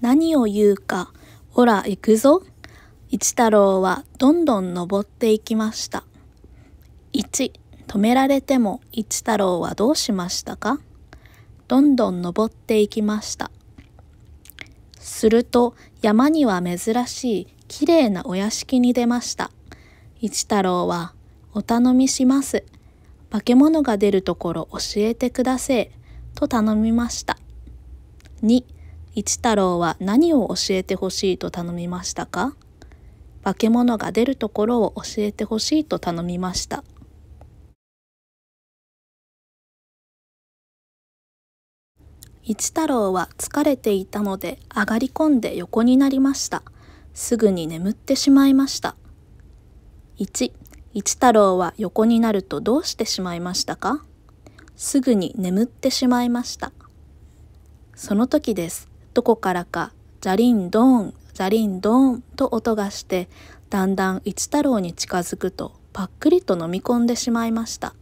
何を言うか、ほら行くぞ。一太郎はどんどん登っていきました。1、止められても一太郎はどうしましたかどんどん登っていきました。すると山には珍しいきれいなお屋敷に出ました。一太郎は、お頼みします。化け物が出るところ教えてください。と頼みました。2、一太郎は何を教えてほしいと頼みましたか化け物が出るところを教えてほしいと頼みました。一太郎は疲れていたので上がり込んで横になりました。すぐに眠ってしまいました。1. 一太郎は横になるとどうしてしまいましたかすぐに眠ってしまいました。その時です。どこからかザリンドーンザリンドーンと音がしてだんだん一太郎に近づくとぱっくりと飲み込んでしまいました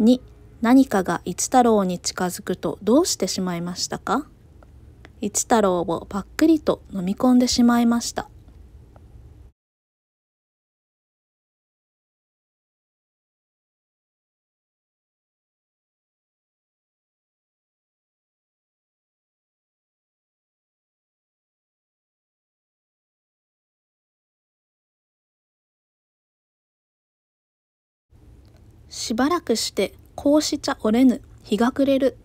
2何かが一太郎に近づくとどうしてしまいましたか一太郎をぱっくりと飲み込んでしまいましたしばらくしてこうしちゃおれぬ日が暮れる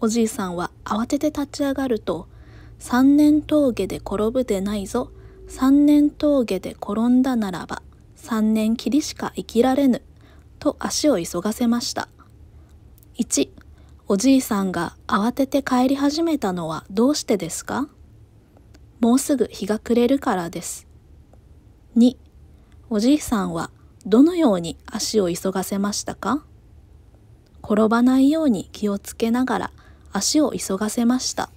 おじいさんは慌てて立ち上がると三年峠で転ぶでないぞ三年峠で転んだならば三年きりしか生きられぬと足を急がせました1おじいさんが慌てて帰り始めたのはどうしてですかもうすぐ日が暮れるからです2おじいさんはどのように足を急がせましたか転ばないように気をつけながら足を急がせました。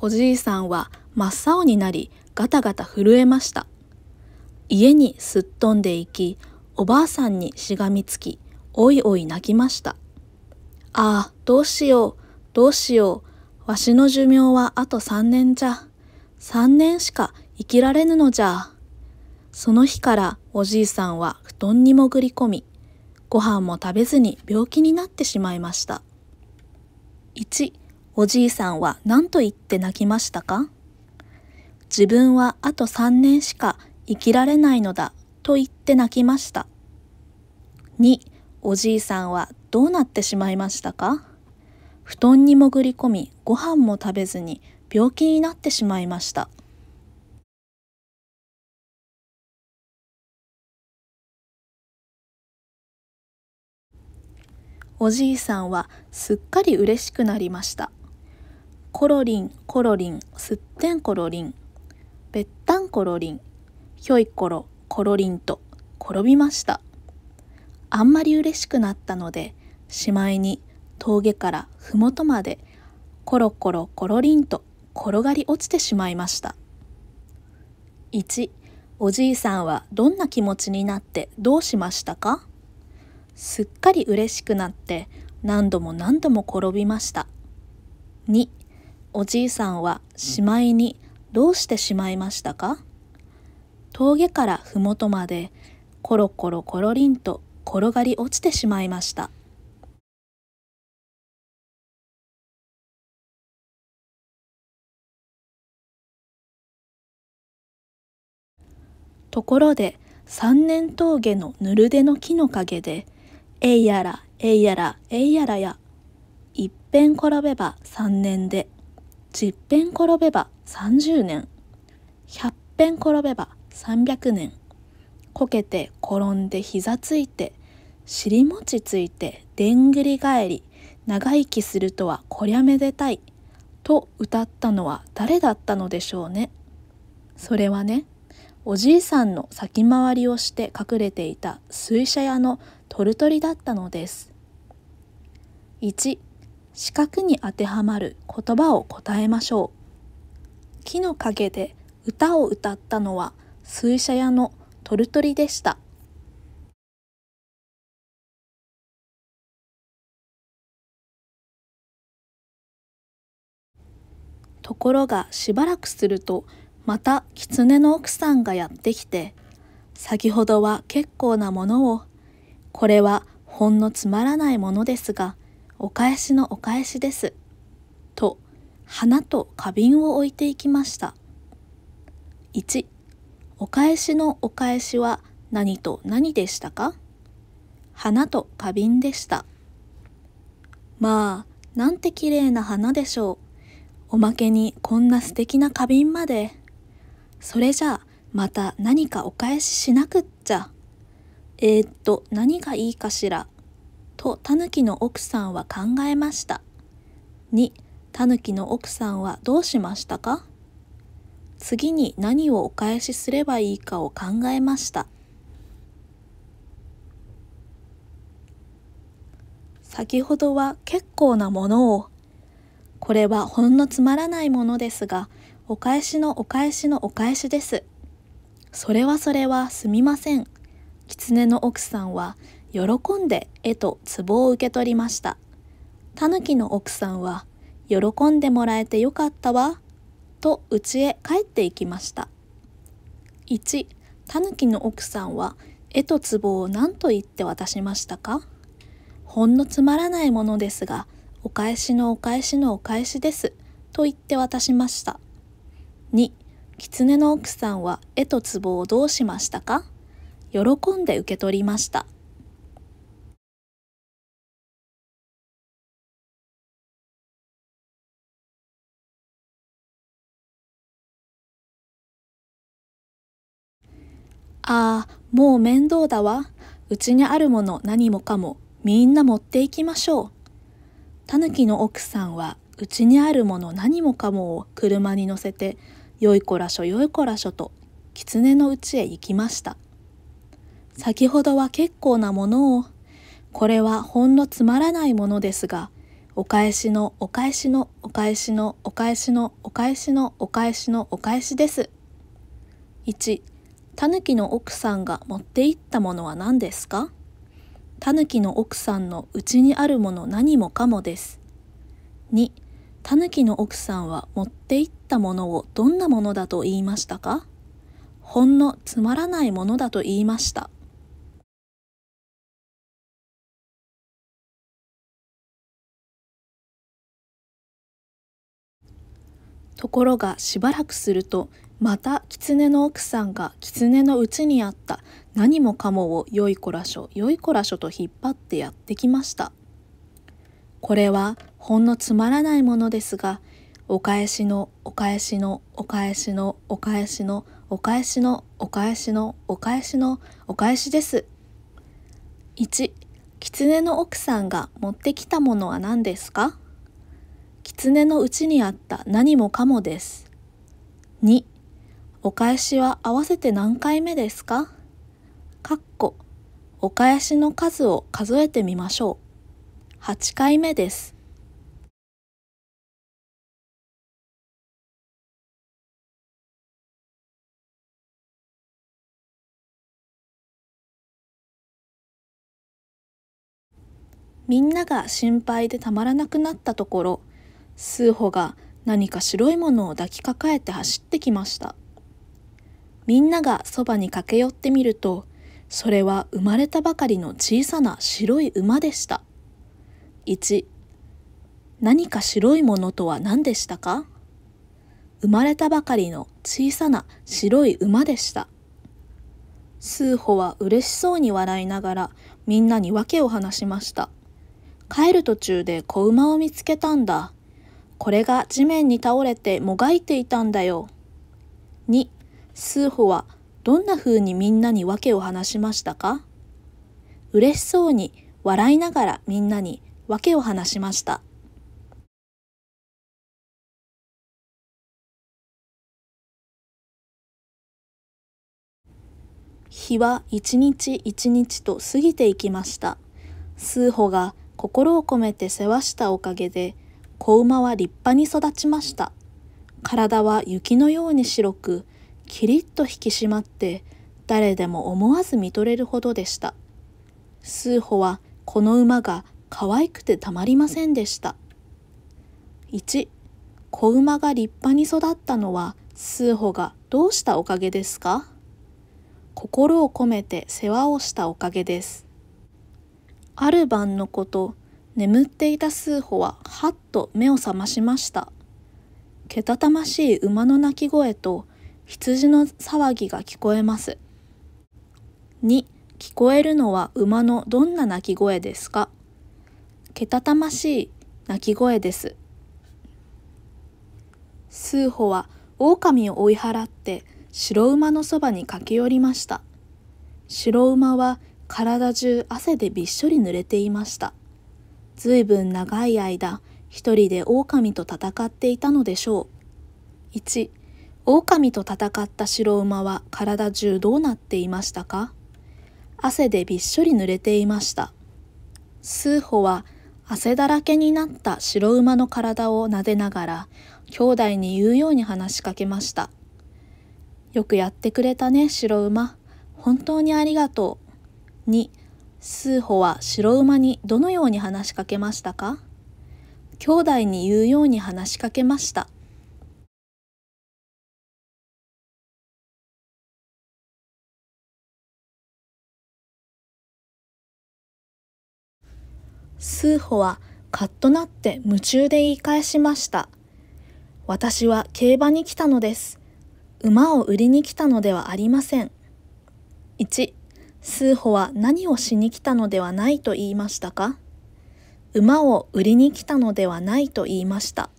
おじいさんは真っ青になりガタガタ震えました家にすっ飛んでいきおばあさんにしがみつきおいおい泣きましたああどうしようどうしようわしの寿命はあと3年じゃ3年しか生きられぬのじゃその日からおじいさんは布団に潜り込みご飯も食べずに病気になってしまいました1おじいさんは何と言って泣きましたか自分はあと3年しか生きられないのだと言って泣きました。2. おじいさんはどうなってしまいましたか布団に潜り込みご飯も食べずに病気になってしまいました。おじいさんはすっかり嬉しくなりました。コロリンコロリンすってんころりんべったんころりんひょいころころりんと転びましたあんまりうれしくなったのでしまいに峠からふもとまでコロコロコロリンと転がり落ちてしまいました1おじいさんはどんな気持ちになってどうしましたかすっかりうれしくなって何度も何度も転びました2おじいさんはしまいにどうしてしまいましたか峠からふもとまでコロコロコロリンと転がり落ちてしまいましたところで三年峠のぬるでの木の陰でえいやらえいやらえいやらやいっぺん転べば三年で十遍転べば30年100遍転べば300年こけて転んで膝ついて尻餅ついてでんぐり返り長生きするとはこりゃめでたいと歌ったのは誰だったのでしょうねそれはねおじいさんの先回りをして隠れていた水車屋のトルトリだったのです1四角に当てはまる言葉を答えましょう木の陰で歌を歌ったのは水車屋のトルトリでしたところがしばらくするとまた狐の奥さんがやってきて先ほどは結構なものをこれはほんのつまらないものですがお返しのお返しです。と、花と花瓶を置いていきました。1、お返しのお返しは何と何でしたか花と花瓶でした。まあ、なんて綺麗な花でしょう。おまけにこんな素敵な花瓶まで。それじゃあ、また何かお返ししなくっちゃ。えー、っと、何がいいかしら。とタヌキの奥さんは考えました。2. タヌキの奥さんはどうしましたか次に何をお返しすればいいかを考えました。先ほどは結構なものを、これはほんのつまらないものですが、お返しのお返しのお返しです。それはそれはすみません。狐の奥さんは喜んで絵と壺を受け取りました。たぬきの奥さんは、喜んでもらえてよかったわ、と家へ帰っていきました。1、たぬきの奥さんは、絵と壺を何と言って渡しましたかほんのつまらないものですが、お返しのお返しのお返しです、と言って渡しました。2、狐の奥さんは絵と壺をどうしましたか喜んで受け取りました。ああ、もう面倒だわ。うちにあるもの何もかもみんな持っていきましょう。たぬきの奥さんはうちにあるもの何もかもを車に乗せてよいこらしょよいこらしょと狐のうちへ行きました。先ほどは結構なものをこれはほんのつまらないものですがお返しのお返しのお返しのお返しのお返しのお返しのお返しです。1タヌキの奥さんが持って行ったものは何ですかタヌキの奥さんのうちにあるもの何もかもです。2. タヌキの奥さんは持って行ったものをどんなものだと言いましたかほんのつまらないものだと言いました。ところがしばらくするとまた狐の奥さんが狐のうちにあった何もかもをよいこらしょよいこらしょと引っ張ってやってきましたこれはほんのつまらないものですがお返しのお返しのお返しのお返しのお返しのお返しのお返しのお返しです1狐の奥さんが持ってきたものは何ですか狐のうちにあった何もかもです。2. お返しは合わせて何回目ですかかっこお返しの数を数えてみましょう。8回目です。みんなが心配でたまらなくなったところ数歩が何か白いものを抱きかかえて走ってきました。みんながそばに駆け寄ってみると、それは生まれたばかりの小さな白い馬でした。1、何か白いものとは何でしたか生まれたばかりの小さな白い馬でした。数歩は嬉しそうに笑いながらみんなに訳を話しました。帰る途中で子馬を見つけたんだ。これが地面に倒れてもがいていたんだよ。2. 数歩はどんなふうにみんなに訳を話しましたか嬉しそうに笑いながらみんなに訳を話しました。日は一日一日と過ぎていきました。数歩が心を込めて世話したおかげで子馬は立派に育ちました。体は雪のように白く、キリッと引き締まって、誰でも思わず見とれるほどでした。スーホはこの馬が可愛くてたまりませんでした。1、子馬が立派に育ったのは、数歩がどうしたおかげですか心を込めて世話をしたおかげです。ある晩のこと、眠っていた数歩ははっと目を覚ましましたけたたましい馬の鳴き声と羊の騒ぎが聞こえます2聞こえるのは馬のどんな鳴き声ですかけたたましい鳴き声です数歩は狼を追い払って白馬のそばに駆け寄りました白馬は体中汗でびっしょり濡れていましたずいぶん長い間一人で狼と戦っていたのでしょう1狼と戦った白馬は体中どうなっていましたか汗でびっしょり濡れていました数歩は汗だらけになった白馬の体を撫でながら兄弟に言うように話しかけましたよくやってくれたね白馬本当にありがとう2スーホは白馬にどのように話しかけましたか兄弟に言うように話しかけました。スーホはカッとなって夢中で言い返しました。私は競馬に来たのです。馬を売りに来たのではありません。1スーホは何をしに来たのではないと言いましたか馬を売りに来たのではないと言いました。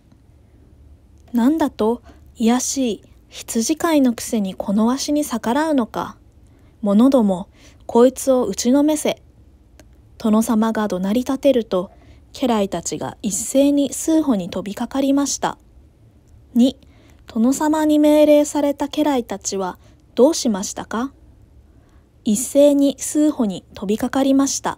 なんだと、いやしい羊飼いのくせにこのわしに逆らうのか。ものども、こいつを打ちのめせ。殿様が怒鳴り立てると、家来たちが一斉に数歩に飛びかかりました。2、殿様に命令された家来たちはどうしましたか一斉に数歩に飛びかかりました。